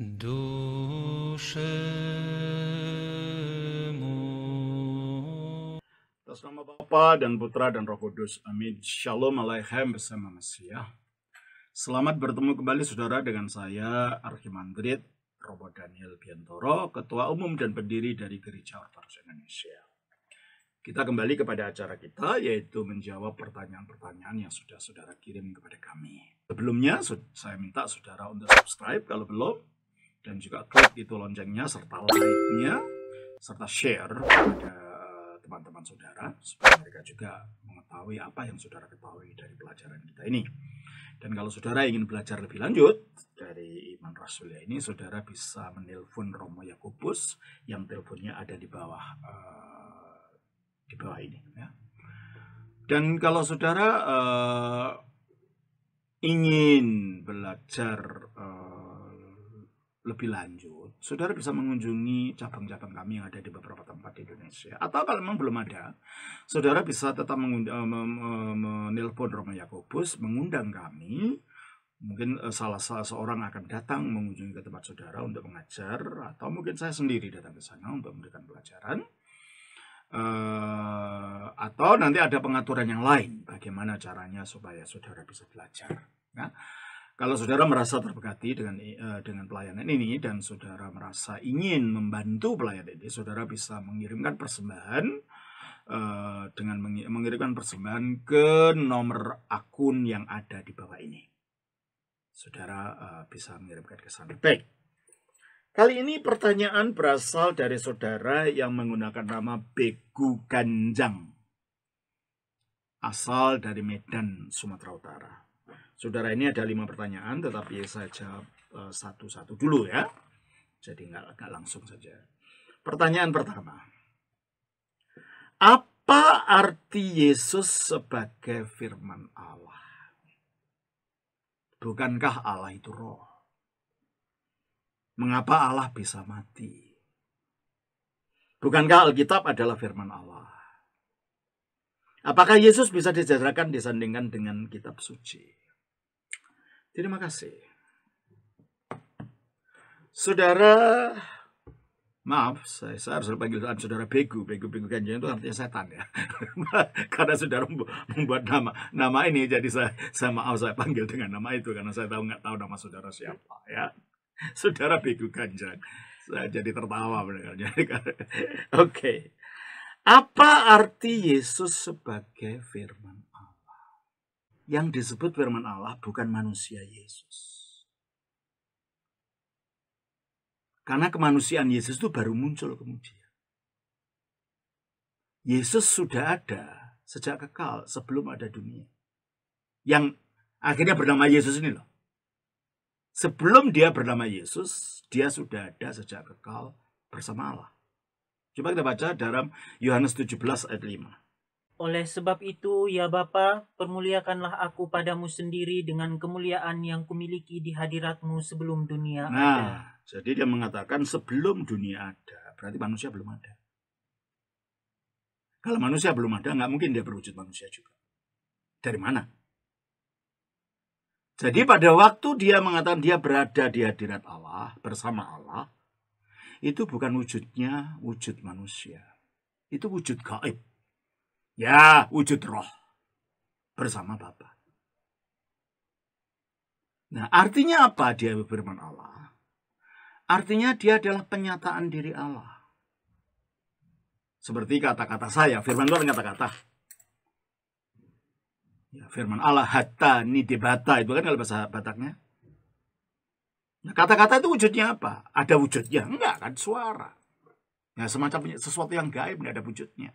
Atas nama Bapa dan Putra dan Roh Kudus. Amin. Shalom Aleichem bersama Mesia. Selamat bertemu kembali saudara dengan saya Archimandrit Robo Daniel Biantoro, Ketua Umum dan Pendiri dari Gereja Ortodoks Indonesia. Kita kembali kepada acara kita yaitu menjawab pertanyaan-pertanyaan yang sudah saudara kirim kepada kami. Sebelumnya saya minta saudara untuk subscribe kalau belum dan juga klik itu loncengnya serta like-nya serta share kepada eh, teman-teman saudara supaya mereka juga mengetahui apa yang saudara ketahui dari pelajaran kita ini. Dan kalau saudara ingin belajar lebih lanjut dari iman rasulia ini, saudara bisa menelpon Romo Yakobus yang teleponnya ada di bawah uh, di bawah ini. Ya. Dan kalau saudara uh, ingin belajar lebih lanjut, saudara bisa mengunjungi cabang-cabang kami yang ada di beberapa tempat di Indonesia. Atau kalau memang belum ada, saudara bisa tetap eh, eh, menelpon Romo Yakobus, mengundang kami. Mungkin eh, salah seorang akan datang mengunjungi ke tempat saudara untuk mengajar, atau mungkin saya sendiri datang ke sana untuk memberikan pelajaran. Uh, atau nanti ada pengaturan yang lain, bagaimana caranya supaya saudara bisa belajar. Nah, kalau saudara merasa terberkati dengan eh, dengan pelayanan ini dan saudara merasa ingin membantu pelayanan ini, saudara bisa mengirimkan persembahan eh, dengan mengirimkan persembahan ke nomor akun yang ada di bawah ini. Saudara eh, bisa mengirimkan ke sana. Baik. Kali ini pertanyaan berasal dari saudara yang menggunakan nama Begu Ganjang. Asal dari Medan, Sumatera Utara. Saudara ini ada lima pertanyaan, tetapi saya jawab eh, satu-satu dulu ya. Jadi nggak, nggak langsung saja. Pertanyaan pertama. Apa arti Yesus sebagai firman Allah? Bukankah Allah itu roh? Mengapa Allah bisa mati? Bukankah Alkitab adalah firman Allah? Apakah Yesus bisa dijajarkan disandingkan dengan kitab suci? Terima kasih. Saudara, maaf, saya, saya harus panggil saudara Begu. Begu-Begu Ganjeng itu artinya setan ya. karena saudara membuat nama nama ini, jadi saya, saya maaf saya panggil dengan nama itu. Karena saya tahu nggak tahu nama saudara siapa ya. Saudara Begu Ganjeng. Saya jadi tertawa mendengarnya. Oke. Okay. Apa arti Yesus sebagai firman yang disebut firman Allah bukan manusia Yesus. Karena kemanusiaan Yesus itu baru muncul kemudian. Yesus sudah ada sejak kekal sebelum ada dunia. Yang akhirnya bernama Yesus ini loh. Sebelum dia bernama Yesus, dia sudah ada sejak kekal bersama Allah. Coba kita baca dalam Yohanes 17 ayat 5. Oleh sebab itu, ya Bapa, permuliakanlah aku padamu sendiri dengan kemuliaan yang kumiliki di hadiratmu sebelum dunia nah, ada. Jadi dia mengatakan sebelum dunia ada, berarti manusia belum ada. Kalau manusia belum ada, nggak mungkin dia berwujud manusia juga. Dari mana? Jadi pada waktu dia mengatakan dia berada di hadirat Allah, bersama Allah, itu bukan wujudnya wujud manusia. Itu wujud gaib. Ya, wujud roh bersama Bapa. Nah, artinya apa dia berfirman Allah? Artinya dia adalah penyataan diri Allah. Seperti kata-kata saya, firman Tuhan kata-kata. Ya, firman Allah hatta nidibata itu kan kalau bahasa Bataknya. Nah, kata-kata itu wujudnya apa? Ada wujudnya? Enggak kan suara. Nah, semacam sesuatu yang gaib, enggak ada wujudnya.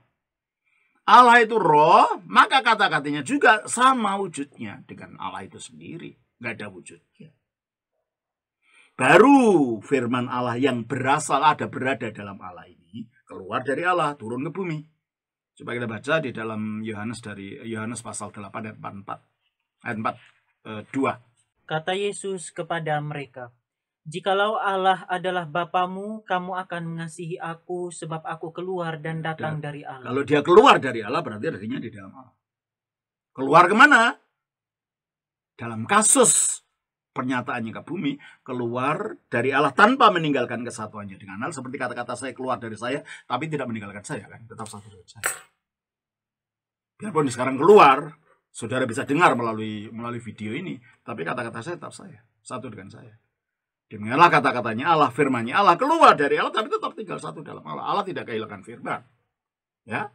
Allah itu roh, maka kata-katanya juga sama wujudnya dengan Allah itu sendiri. Gak ada wujudnya. Baru firman Allah yang berasal ada berada dalam Allah ini keluar dari Allah, turun ke bumi. Coba kita baca di dalam Yohanes dari Yohanes pasal 8 ayat 44 ayat 4 2. Eh, Kata Yesus kepada mereka, Jikalau Allah adalah Bapamu, kamu akan mengasihi aku sebab aku keluar dan ya. datang dan, dari Allah. Kalau dia keluar dari Allah berarti artinya di dalam Allah. Keluar kemana? Dalam kasus pernyataannya ke bumi, keluar dari Allah tanpa meninggalkan kesatuannya dengan Allah. Seperti kata-kata saya keluar dari saya, tapi tidak meninggalkan saya kan, tetap satu dengan saya. Biarpun sekarang keluar, saudara bisa dengar melalui melalui video ini, tapi kata-kata saya tetap saya, satu dengan saya. Dengarlah kata-katanya Allah, firmannya Allah. Keluar dari Allah, tapi tetap tinggal satu dalam Allah. Allah tidak kehilangan firman. Ya,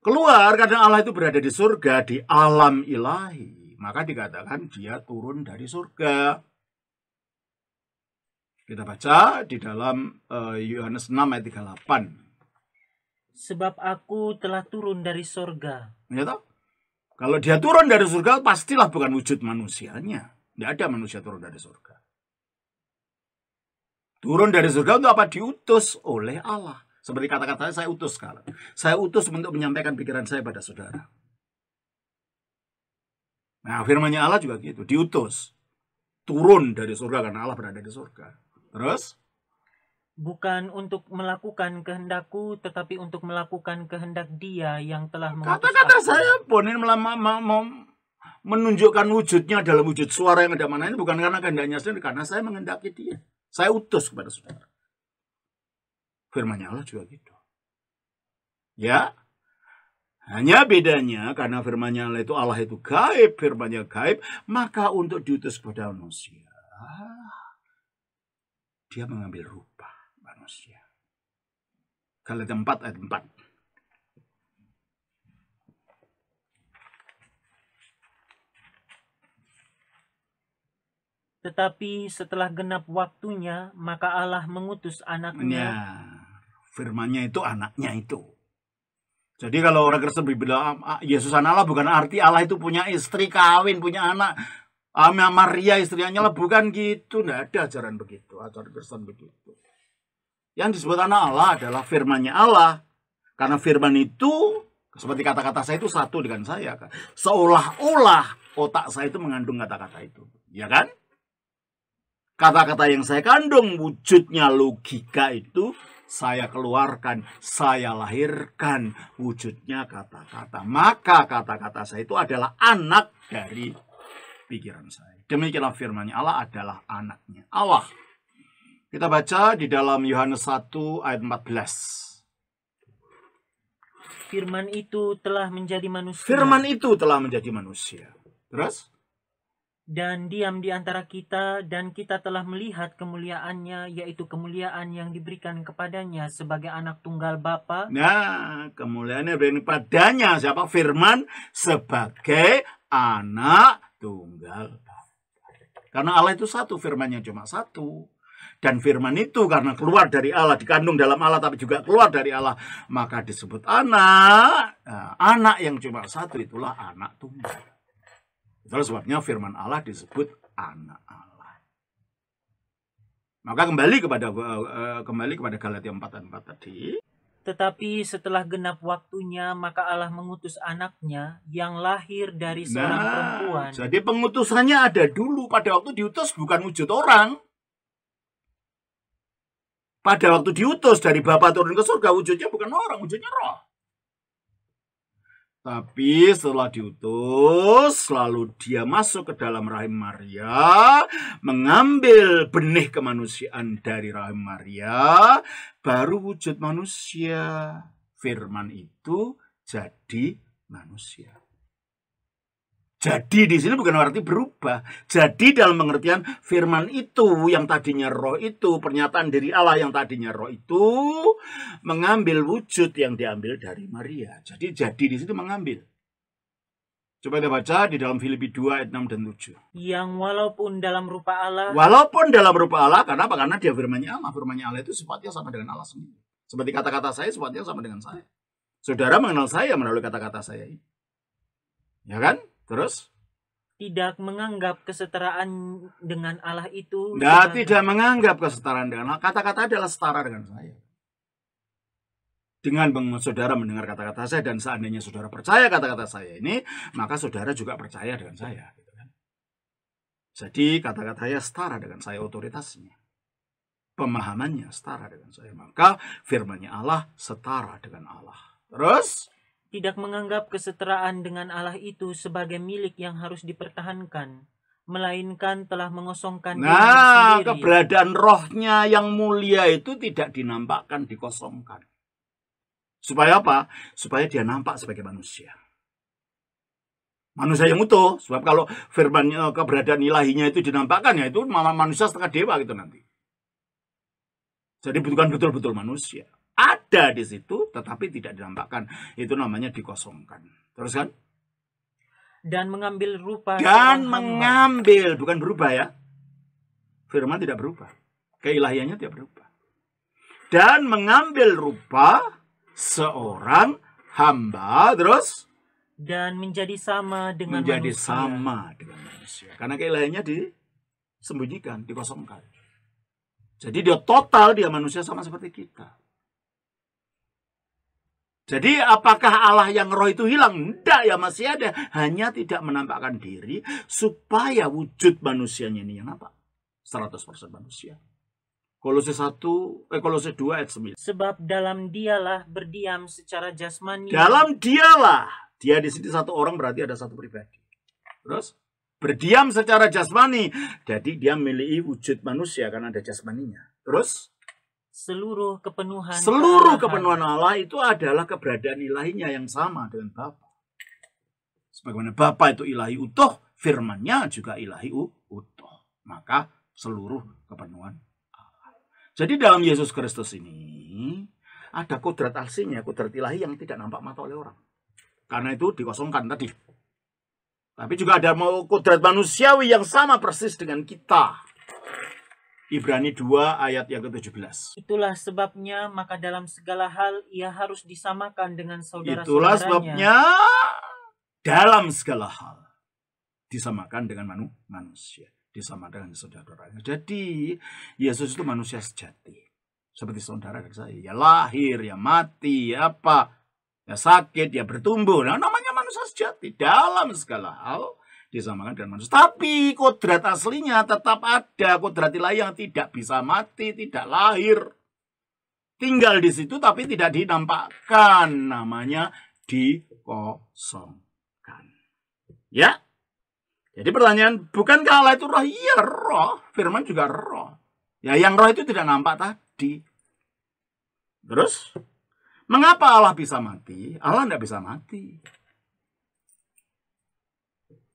Keluar karena Allah itu berada di surga, di alam ilahi. Maka dikatakan dia turun dari surga. Kita baca di dalam eh, Yohanes uh, 6 ayat 38. Sebab aku telah turun dari surga. Ya toh? Kalau dia turun dari surga, pastilah bukan wujud manusianya. Tidak ada manusia turun dari surga. Turun dari surga untuk apa? Diutus oleh Allah. Seperti kata-kata saya utus sekarang. Saya utus untuk menyampaikan pikiran saya pada saudara. Nah, firmanya Allah juga gitu. Diutus. Turun dari surga karena Allah berada di surga. Terus? Bukan untuk melakukan kehendakku, tetapi untuk melakukan kehendak dia yang telah mengutus Kata-kata saya pun ini melama, mau menunjukkan wujudnya dalam wujud suara yang ada mana ini bukan karena kehendaknya sendiri, karena saya mengendaki dia. Saya utus kepada saudara. Firman Allah juga gitu. Ya, hanya bedanya karena Firman Allah itu Allah itu gaib, Firman firmannya gaib, maka untuk diutus kepada manusia, dia mengambil rupa manusia. Kalau tempat ayat tempat. Tetapi setelah genap waktunya, maka Allah mengutus anaknya. firman ya, firmannya itu anaknya itu. Jadi kalau orang Kristen bilang ah, ah, Yesus anak Allah bukan arti Allah itu punya istri kawin, punya anak. Amin ah, Maria istrinya lah bukan gitu. Tidak ada ajaran begitu, ajaran Kristen begitu. Yang disebut anak Allah adalah firmannya Allah. Karena firman itu seperti kata-kata saya itu satu dengan saya kan. Seolah-olah otak saya itu mengandung kata-kata itu. Ya kan? Kata-kata yang saya kandung wujudnya logika itu saya keluarkan, saya lahirkan wujudnya kata-kata. Maka kata-kata saya itu adalah anak dari pikiran saya. Demikianlah firmannya Allah adalah anaknya. Allah. Kita baca di dalam Yohanes 1 ayat 14. Firman itu telah menjadi manusia. Firman itu telah menjadi manusia. Terus? dan diam di antara kita dan kita telah melihat kemuliaannya yaitu kemuliaan yang diberikan kepadanya sebagai anak tunggal Bapa. Nah, kemuliaannya diberikan kepadanya siapa firman sebagai anak tunggal Bapa. Karena Allah itu satu, Firman firmannya cuma satu. Dan firman itu karena keluar dari Allah, dikandung dalam Allah tapi juga keluar dari Allah, maka disebut anak. Nah, anak yang cuma satu itulah anak tunggal. Itulah sebabnya firman Allah disebut anak Allah. Maka kembali kepada eh, eh, kembali kepada Galatia 4 dan 4 tadi. Tetapi setelah genap waktunya, maka Allah mengutus anaknya yang lahir dari nah, seorang nah, perempuan. Jadi pengutusannya ada dulu. Pada waktu diutus bukan wujud orang. Pada waktu diutus dari Bapa turun ke surga, wujudnya bukan orang, wujudnya roh. Tapi setelah diutus, lalu dia masuk ke dalam rahim Maria, mengambil benih kemanusiaan dari rahim Maria, baru wujud manusia. Firman itu jadi manusia. Jadi di sini bukan berarti berubah. Jadi dalam pengertian firman itu yang tadinya roh itu, pernyataan dari Allah yang tadinya roh itu mengambil wujud yang diambil dari Maria. Jadi jadi di sini mengambil. Coba kita baca di dalam Filipi 2 ayat 6 dan 7. Yang walaupun dalam rupa Allah. Walaupun dalam rupa Allah, karena apa? Karena dia firmannya Allah. Firmannya Allah itu sifatnya sama dengan Allah sendiri. Seperti kata-kata saya, sifatnya sama dengan saya. Saudara mengenal saya melalui kata-kata saya. ini. Ya kan? Terus? Tidak menganggap kesetaraan dengan Allah itu. Nah, dengan... tidak menganggap kesetaraan dengan Allah. Kata-kata adalah setara dengan saya. Dengan saudara mendengar kata-kata saya dan seandainya saudara percaya kata-kata saya ini, maka saudara juga percaya dengan saya. Gitu kan. Jadi kata-katanya setara dengan saya otoritasnya. Pemahamannya setara dengan saya. Maka firmannya Allah setara dengan Allah. Terus? tidak menganggap kesetaraan dengan Allah itu sebagai milik yang harus dipertahankan, melainkan telah mengosongkan nah, sendiri. keberadaan rohnya yang mulia itu tidak dinampakkan, dikosongkan. Supaya apa? Supaya dia nampak sebagai manusia. Manusia yang utuh. Sebab kalau firman eh, keberadaan ilahinya itu dinampakkan, ya itu manusia setengah dewa gitu nanti. Jadi bukan betul-betul manusia ada di situ tetapi tidak dinampakkan. Itu namanya dikosongkan. Terus kan? Dan mengambil rupa dan mengambil bukan berubah ya. Firman tidak berubah. Keilahiannya tidak berubah. Dan mengambil rupa seorang hamba terus dan menjadi sama dengan menjadi manusia. sama dengan manusia karena keilahiannya disembunyikan dikosongkan jadi dia total dia manusia sama seperti kita jadi apakah Allah yang roh itu hilang? Tidak ya masih ada. Hanya tidak menampakkan diri supaya wujud manusianya ini yang apa? 100% manusia. Kolose 1 eh Kolose 2 ayat 9. Sebab dalam dialah berdiam secara jasmani. Dalam dialah. Dia di sini satu orang berarti ada satu pribadi. Terus berdiam secara jasmani. Jadi dia memiliki wujud manusia karena ada jasmaninya. Terus seluruh kepenuhan seluruh Allah kepenuhan Allah itu adalah keberadaan ilahinya yang sama dengan Bapa. Sebagaimana Bapa itu ilahi utuh, firmannya juga ilahi utuh. Maka seluruh kepenuhan Allah. Jadi dalam Yesus Kristus ini ada kodrat aslinya, kodrat ilahi yang tidak nampak mata oleh orang. Karena itu dikosongkan tadi. Tapi juga ada mau kodrat manusiawi yang sama persis dengan kita. Ibrani 2 ayat yang ke-17. Itulah sebabnya maka dalam segala hal ia harus disamakan dengan saudara-saudaranya. Itulah sebabnya dalam segala hal disamakan dengan manu manusia, disamakan dengan saudara-saudaranya. Jadi Yesus itu manusia sejati. Seperti saudara dan saya, ya lahir, ya mati, ya apa, ya sakit, ya bertumbuh. Nah, namanya manusia sejati dalam segala hal disamakan dengan manusia. Tapi kodrat aslinya tetap ada. Kodrat ilahi yang tidak bisa mati, tidak lahir. Tinggal di situ tapi tidak dinampakkan. Namanya dikosongkan. Ya? Jadi pertanyaan, bukan Allah itu roh? Iya roh. Firman juga roh. Ya yang roh itu tidak nampak tadi. Terus, mengapa Allah bisa mati? Allah tidak bisa mati.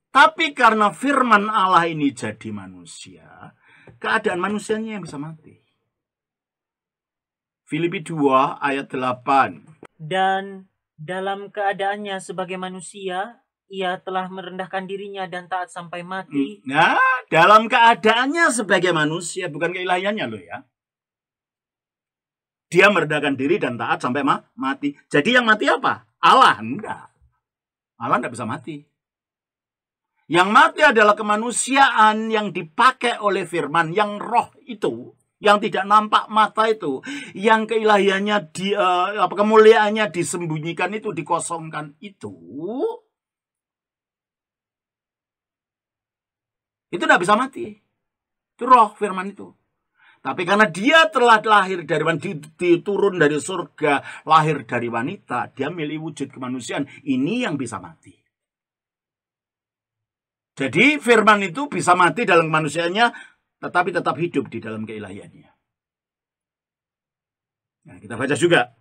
Tapi karena firman Allah ini jadi manusia, keadaan manusianya yang bisa mati. Filipi 2 ayat 8. Dan dalam keadaannya sebagai manusia, ia telah merendahkan dirinya dan taat sampai mati. Nah, dalam keadaannya sebagai manusia, bukan keilahiannya loh ya. Dia merendahkan diri dan taat sampai mati. Jadi yang mati apa? Allah? Enggak. Allah enggak bisa mati. Yang mati adalah kemanusiaan yang dipakai oleh firman, yang roh itu, yang tidak nampak mata itu, yang keilahiannya di uh, apa kemuliaannya disembunyikan itu, dikosongkan itu. Itu tidak bisa mati. Itu roh firman itu. Tapi karena dia telah lahir dari wanita, diturun dari surga, lahir dari wanita, dia milih wujud kemanusiaan. Ini yang bisa mati. Jadi firman itu bisa mati dalam manusianya, tetapi tetap hidup di dalam keilahiannya. Nah, kita baca juga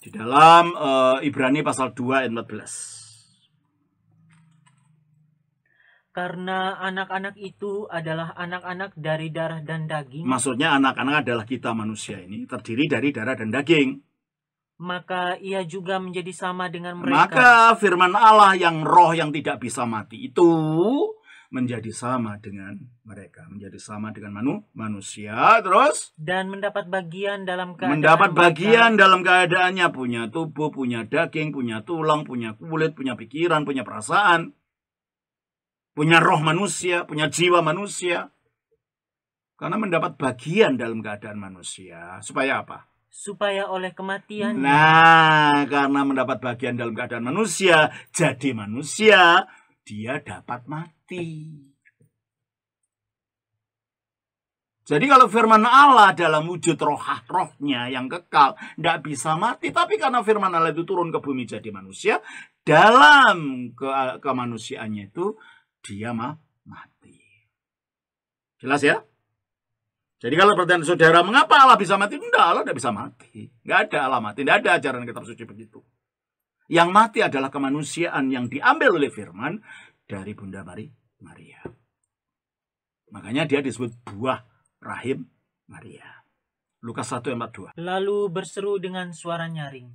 di dalam uh, Ibrani pasal 2 ayat 14. Karena anak-anak itu adalah anak-anak dari darah dan daging. Maksudnya anak-anak adalah kita manusia ini, terdiri dari darah dan daging maka ia juga menjadi sama dengan mereka. Maka firman Allah yang roh yang tidak bisa mati itu menjadi sama dengan mereka, menjadi sama dengan manu, manusia, terus dan mendapat bagian dalam keadaan mendapat bagian mereka. dalam keadaannya punya tubuh, punya daging, punya tulang, punya kulit, punya pikiran, punya perasaan, punya roh manusia, punya jiwa manusia. Karena mendapat bagian dalam keadaan manusia, supaya apa? supaya oleh kematian. Nah, karena mendapat bagian dalam keadaan manusia, jadi manusia dia dapat mati. Jadi kalau firman Allah dalam wujud roh rohnya yang kekal tidak bisa mati, tapi karena firman Allah itu turun ke bumi jadi manusia, dalam ke kemanusiaannya itu dia mah mati. Jelas ya? Jadi kalau pertanyaan saudara, mengapa Allah bisa mati? Tidak, Allah tidak bisa mati. Tidak ada Allah mati, tidak ada ajaran kitab suci begitu. Yang mati adalah kemanusiaan yang diambil oleh firman dari Bunda Mari Maria. Makanya dia disebut buah rahim Maria. Lukas 1 ayat 2. Lalu berseru dengan suara nyaring.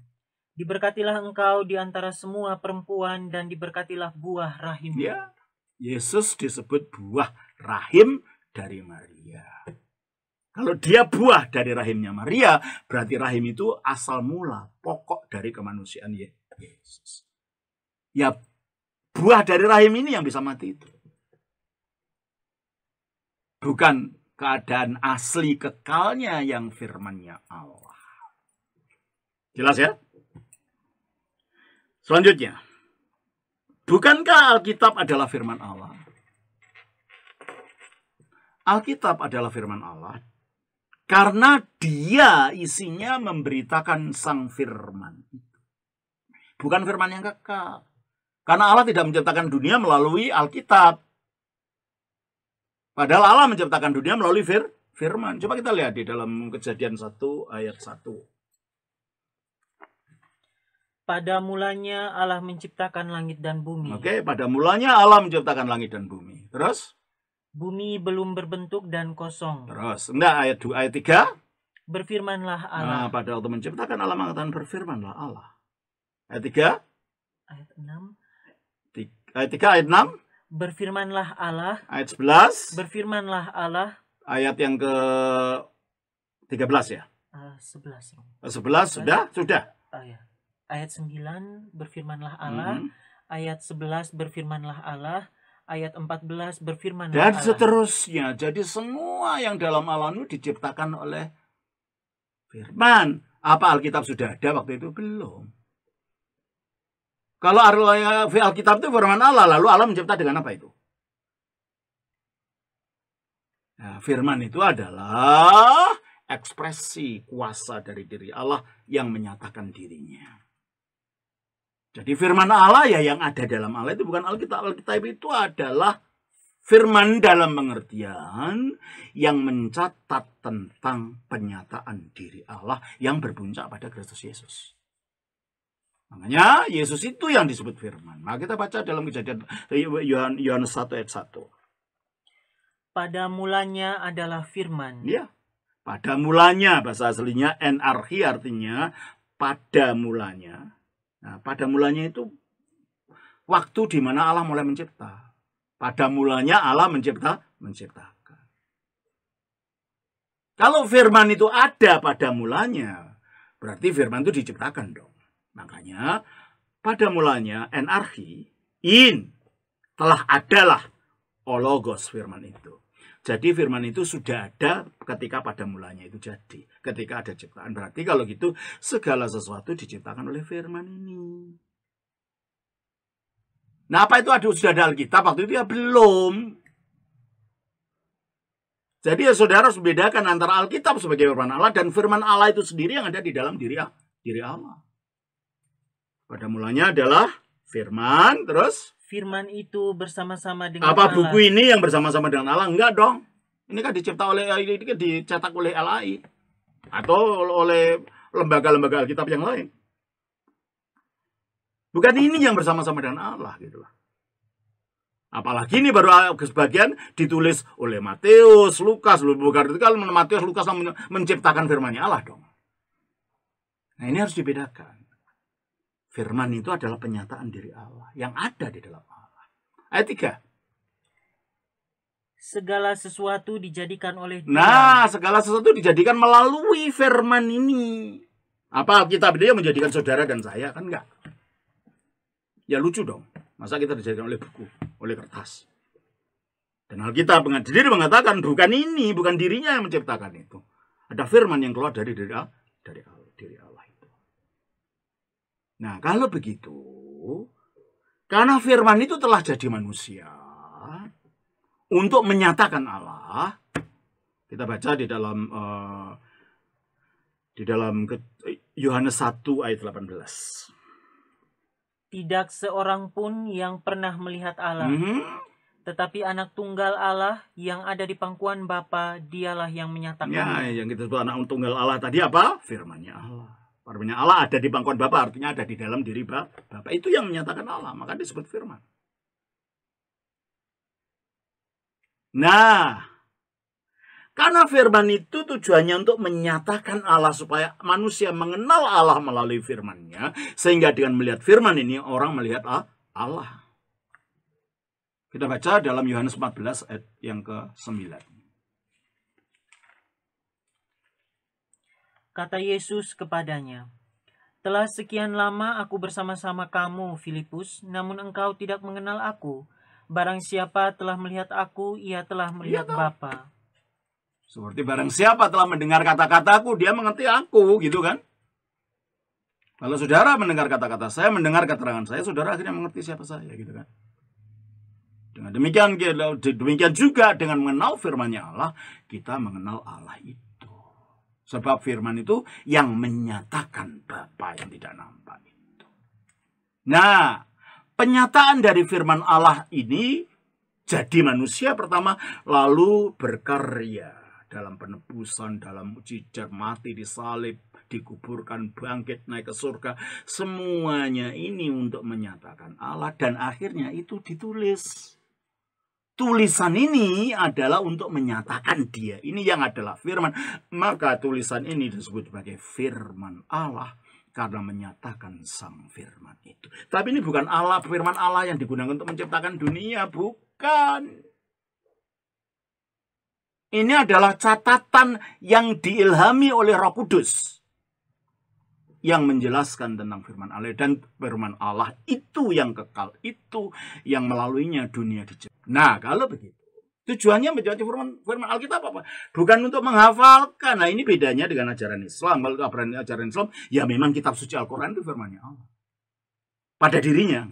Diberkatilah engkau di antara semua perempuan dan diberkatilah buah rahim. Ya, Yesus disebut buah rahim dari Maria. Kalau dia buah dari rahimnya Maria, berarti rahim itu asal mula, pokok dari kemanusiaan Yesus. Ya, buah dari rahim ini yang bisa mati itu. Bukan keadaan asli kekalnya yang firmannya Allah. Jelas ya? Selanjutnya. Bukankah Alkitab adalah firman Allah? Alkitab adalah firman Allah karena dia isinya memberitakan sang firman. Bukan firman yang kekal. Karena Allah tidak menciptakan dunia melalui Alkitab. Padahal Allah menciptakan dunia melalui fir firman. Coba kita lihat di dalam kejadian 1 ayat 1. Pada mulanya Allah menciptakan langit dan bumi. Oke, pada mulanya Allah menciptakan langit dan bumi. Terus? Bumi belum berbentuk dan kosong. Terus, enggak ayat 2 ayat 3? Berfirmanlah nah, Allah. Nah, pada waktu menciptakan Allah mengatakan berfirmanlah Allah. Ayat 3? Ayat 6. Tiga, ayat 3 ayat 6? Berfirmanlah Allah. Ayat 11? Berfirmanlah Allah. Ayat yang ke 13 ya? Uh, 11. 11 sudah? Sudah. Ah, ya. Ayat 9 berfirmanlah Allah. Mm -hmm. Ayat 11 berfirmanlah Allah ayat 14 berfirman dan Allah. seterusnya. Jadi semua yang dalam alam itu diciptakan oleh firman. Apa Alkitab sudah ada waktu itu? Belum. Kalau Alkitab itu firman Allah, lalu alam mencipta dengan apa itu? Nah, firman itu adalah ekspresi kuasa dari diri Allah yang menyatakan dirinya. Jadi firman Allah ya yang ada dalam Allah itu bukan Alkitab. Alkitab itu adalah firman dalam pengertian yang mencatat tentang penyataan diri Allah yang berpuncak pada Kristus Yesus. Makanya Yesus itu yang disebut firman. Maka kita baca dalam kejadian Yohanes 1 ayat 1. Pada mulanya adalah firman. Ya. Pada mulanya bahasa aslinya enarchi artinya pada mulanya Nah, pada mulanya itu waktu di mana Allah mulai mencipta. Pada mulanya Allah mencipta, menciptakan. Kalau firman itu ada pada mulanya, berarti firman itu diciptakan dong. Makanya pada mulanya enarki in telah adalah ologos firman itu. Jadi firman itu sudah ada ketika pada mulanya itu jadi, ketika ada ciptaan. Berarti kalau gitu segala sesuatu diciptakan oleh firman ini. Nah, apa itu ada sudah ada Alkitab waktu itu ya belum. Jadi ya saudara harus bedakan antara Alkitab sebagai firman Allah dan firman Allah itu sendiri yang ada di dalam diri diri Allah. Pada mulanya adalah firman, terus firman itu bersama-sama dengan Apa Allah. buku ini yang bersama-sama dengan Allah? Enggak dong. Ini kan dicipta oleh ini kan dicetak oleh LAI atau oleh lembaga-lembaga Alkitab yang lain. Bukan ini yang bersama-sama dengan Allah gitu lah. Apalagi ini baru sebagian ditulis oleh Matius, Lukas, bukan itu kan Matius, Lukas menciptakan firman Allah dong. Nah ini harus dibedakan. Firman itu adalah penyataan diri Allah yang ada di dalam Allah. Ayat 3 segala sesuatu dijadikan oleh dia. Nah, segala sesuatu dijadikan melalui firman ini. Apa kita dia menjadikan saudara dan saya? Kan enggak. Ya lucu dong. Masa kita dijadikan oleh buku, oleh kertas. Dan Alkitab sendiri mengatakan bukan ini, bukan dirinya yang menciptakan itu. Ada firman yang keluar dari dari dari Allah, diri Allah itu. Nah, kalau begitu, karena firman itu telah jadi manusia, untuk menyatakan Allah kita baca di dalam uh, di dalam Yohanes 1 ayat 18. Tidak seorang pun yang pernah melihat Allah. Mm -hmm. Tetapi anak tunggal Allah yang ada di pangkuan Bapa, dialah yang menyatakan. Ya, yang kita sebut anak tunggal Allah tadi apa? Firman-Nya Allah. Firmannya Allah ada di pangkuan Bapa, artinya ada di dalam diri Bapa. Itu yang menyatakan Allah, maka disebut firman. Nah, karena firman itu tujuannya untuk menyatakan Allah supaya manusia mengenal Allah melalui firmannya. Sehingga dengan melihat firman ini orang melihat Allah. Kita baca dalam Yohanes 14 ayat yang ke-9. Kata Yesus kepadanya, Telah sekian lama aku bersama-sama kamu, Filipus, namun engkau tidak mengenal aku. Barang siapa telah melihat aku, ia telah melihat iya Bapa. Seperti barang siapa telah mendengar kata-kataku, dia mengerti aku, gitu kan? Kalau saudara mendengar kata-kata saya, mendengar keterangan saya, saudara akhirnya mengerti siapa saya, gitu kan? Dengan demikian, demikian juga dengan mengenal firmannya Allah, kita mengenal Allah itu. Sebab firman itu yang menyatakan Bapa yang tidak nampak itu. Nah, penyataan dari firman Allah ini jadi manusia pertama lalu berkarya dalam penebusan, dalam mujizat, mati disalib, dikuburkan, bangkit, naik ke surga. Semuanya ini untuk menyatakan Allah dan akhirnya itu ditulis. Tulisan ini adalah untuk menyatakan dia. Ini yang adalah firman. Maka tulisan ini disebut sebagai firman Allah karena menyatakan sang firman itu. Tapi ini bukan Allah, firman Allah yang digunakan untuk menciptakan dunia, bukan. Ini adalah catatan yang diilhami oleh Roh Kudus yang menjelaskan tentang firman Allah dan firman Allah itu yang kekal, itu yang melaluinya dunia diciptakan. Nah, kalau begitu Tujuannya menjadi firman, firman Alkitab apa? Bukan untuk menghafalkan. Nah ini bedanya dengan ajaran Islam. Kalau ajaran, ajaran Islam, ya memang kitab suci Al-Quran itu firmannya Allah. Pada dirinya.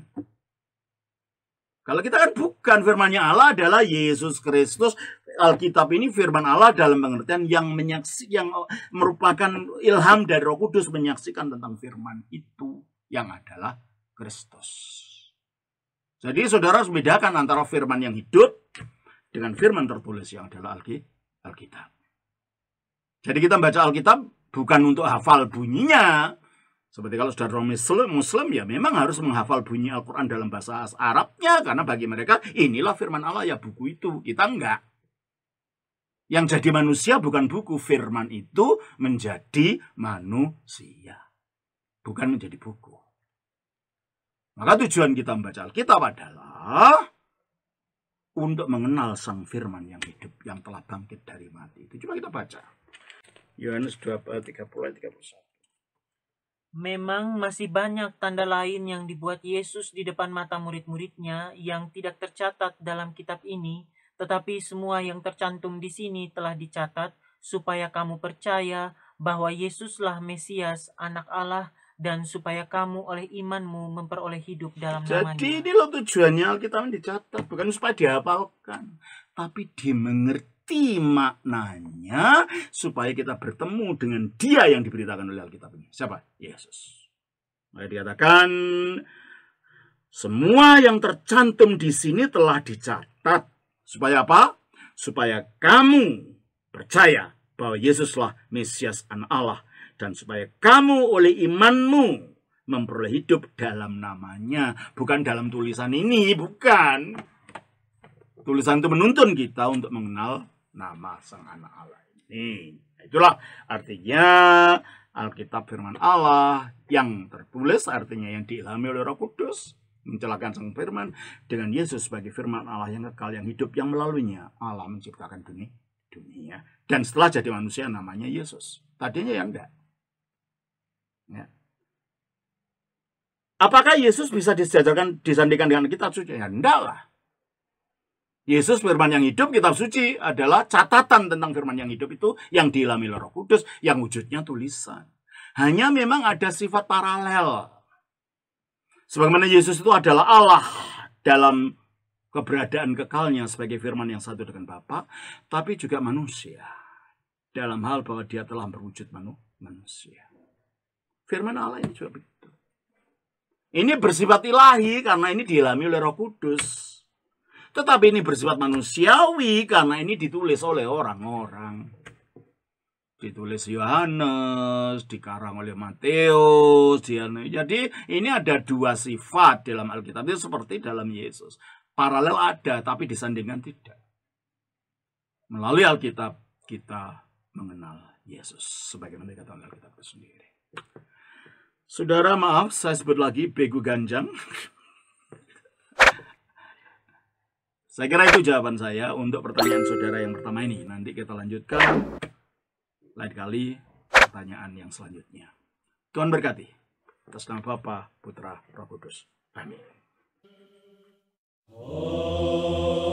Kalau kita kan bukan firmannya Allah adalah Yesus Kristus. Alkitab ini firman Allah dalam pengertian yang menyaksi yang merupakan ilham dari Roh Kudus menyaksikan tentang firman itu yang adalah Kristus. Jadi saudara harus bedakan antara firman yang hidup dengan firman tertulis yang adalah Alkitab. Jadi kita membaca Alkitab bukan untuk hafal bunyinya. Seperti kalau sudah muslim, muslim ya memang harus menghafal bunyi Al-Quran dalam bahasa Arabnya. Karena bagi mereka inilah firman Allah ya buku itu. Kita enggak. Yang jadi manusia bukan buku. Firman itu menjadi manusia. Bukan menjadi buku. Maka tujuan kita membaca Alkitab adalah untuk mengenal sang firman yang hidup yang telah bangkit dari mati itu coba kita baca Yohanes 2 30 31 Memang masih banyak tanda lain yang dibuat Yesus di depan mata murid-muridnya yang tidak tercatat dalam kitab ini, tetapi semua yang tercantum di sini telah dicatat supaya kamu percaya bahwa Yesuslah Mesias, anak Allah dan supaya kamu oleh imanmu memperoleh hidup dalam Jadi namanya. Jadi ini loh tujuannya kita dicatat bukan supaya dihafalkan, tapi dimengerti maknanya supaya kita bertemu dengan Dia yang diberitakan oleh Alkitab ini. Siapa? Yesus. Mari dikatakan semua yang tercantum di sini telah dicatat supaya apa? Supaya kamu percaya bahwa Yesuslah Mesias anak Allah dan supaya kamu oleh imanmu memperoleh hidup dalam namanya, bukan dalam tulisan ini, bukan. Tulisan itu menuntun kita untuk mengenal nama Sang Anak Allah ini. Nah, itulah artinya Alkitab firman Allah yang tertulis artinya yang diilhami oleh Roh Kudus mencelakakan sang firman dengan Yesus sebagai firman Allah yang kekal yang hidup yang melaluinya Allah menciptakan dunia dunia dan setelah jadi manusia namanya Yesus tadinya yang enggak Ya. Apakah Yesus bisa disejajarkan, disandingkan dengan kitab suci? Ya, enggak lah. Yesus firman yang hidup, kitab suci adalah catatan tentang firman yang hidup itu yang oleh roh kudus, yang wujudnya tulisan. Hanya memang ada sifat paralel. Sebagaimana Yesus itu adalah Allah dalam keberadaan kekalnya sebagai firman yang satu dengan Bapa, tapi juga manusia. Dalam hal bahwa dia telah berwujud manusia. Firman Allah ini juga begitu. Ini bersifat ilahi karena ini dialami oleh Roh Kudus. Tetapi ini bersifat manusiawi karena ini ditulis oleh orang-orang. Ditulis Yohanes, dikarang oleh Matius. Jadi ini ada dua sifat dalam Alkitab. Itu seperti dalam Yesus. Paralel ada, tapi disandingkan tidak. Melalui Alkitab, kita mengenal Yesus. Sebagaimana dikatakan Alkitab itu sendiri. Saudara maaf, saya sebut lagi Begu Ganjang. saya kira itu jawaban saya untuk pertanyaan saudara yang pertama ini. Nanti kita lanjutkan lain kali pertanyaan yang selanjutnya. Tuhan berkati. Atas nama Bapa, Putra, Roh Kudus. Amin. Oh.